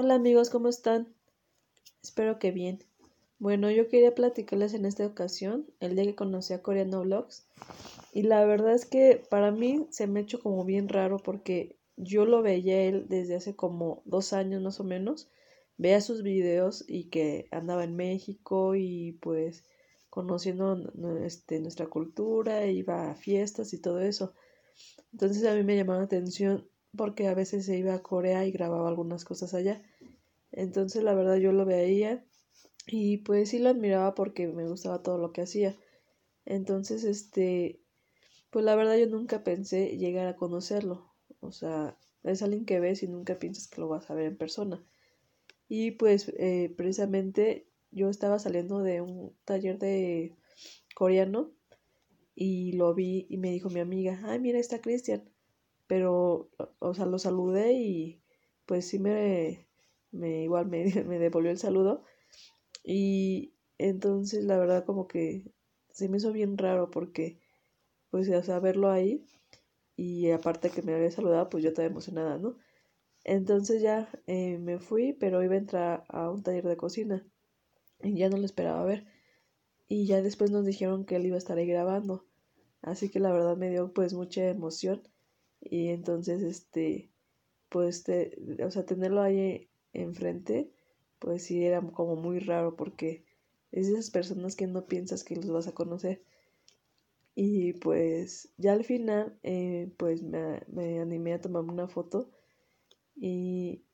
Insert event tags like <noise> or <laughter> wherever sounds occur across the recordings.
Hola amigos, ¿cómo están? Espero que bien. Bueno, yo quería platicarles en esta ocasión el día que conocí a Coreano Vlogs y la verdad es que para mí se me ha hecho como bien raro porque yo lo veía él desde hace como dos años más o menos, veía sus videos y que andaba en México y pues conociendo este, nuestra cultura, iba a fiestas y todo eso. Entonces a mí me llamó la atención porque a veces se iba a Corea y grababa algunas cosas allá. Entonces la verdad yo lo veía y pues sí lo admiraba porque me gustaba todo lo que hacía. Entonces, este, pues la verdad yo nunca pensé llegar a conocerlo. O sea, es alguien que ves y nunca piensas que lo vas a ver en persona. Y pues eh, precisamente yo estaba saliendo de un taller de coreano y lo vi y me dijo mi amiga, ay, mira, está Cristian pero, o sea, lo saludé y pues sí me, igual <laughs> me, devolvió el saludo. Y entonces la verdad como que se me hizo bien raro porque, pues, o sea, verlo ahí y aparte que me había saludado, pues yo estaba emocionada, ¿no? Entonces ya eh, me fui, pero iba a entrar a un taller de cocina y ya no lo esperaba ver. Y ya después nos dijeron que él iba a estar ahí grabando. Así que la verdad me dio pues mucha emoción y entonces, este, pues, te, o sea, tenerlo ahí enfrente, pues sí era como muy raro porque es de esas personas que no piensas que los vas a conocer. Y pues ya al final, eh, pues me, me, animé a tomarme una foto y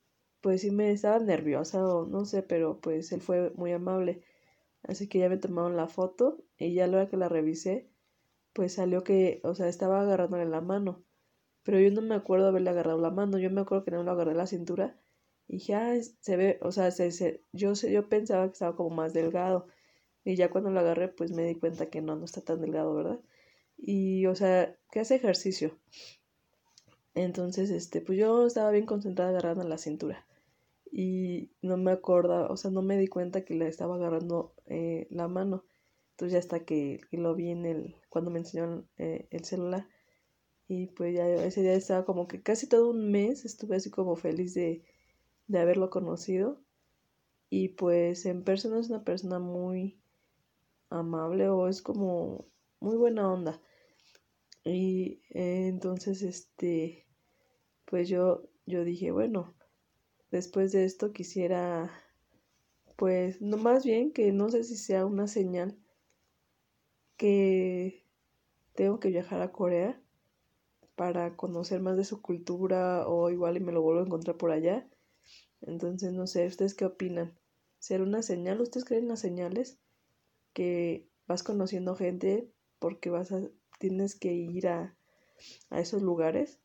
pues sí me estaba nerviosa o no sé, pero pues él fue muy amable. Así que ya me tomaron la foto y ya luego que la revisé, pues salió que, o sea, estaba agarrándole la mano pero yo no me acuerdo haberle agarrado la mano, yo me acuerdo que no lo agarré la cintura y ya se ve, o sea, se, yo, yo pensaba que estaba como más delgado y ya cuando lo agarré pues me di cuenta que no, no está tan delgado, ¿verdad? Y, o sea, que hace ejercicio. Entonces, este, pues yo estaba bien concentrada agarrando la cintura y no me acordaba, o sea, no me di cuenta que le estaba agarrando eh, la mano. Entonces ya hasta que, lo vi en el, cuando me enseñó eh, el celular, y pues ya ese día estaba como que casi todo un mes estuve así como feliz de, haberlo conocido. Y pues en persona es una persona muy amable o es como muy buena onda. Y eh, entonces, este, pues yo, yo dije, bueno, después de esto quisiera, pues, no más bien que no sé si sea una señal que tengo que viajar a Corea para conocer más de su cultura o igual y me lo vuelvo a encontrar por allá. Entonces, no sé, ¿ustedes qué opinan? ¿Será una señal? ¿Ustedes creen las señales? Que vas conociendo gente porque vas a, tienes que ir a, a esos lugares.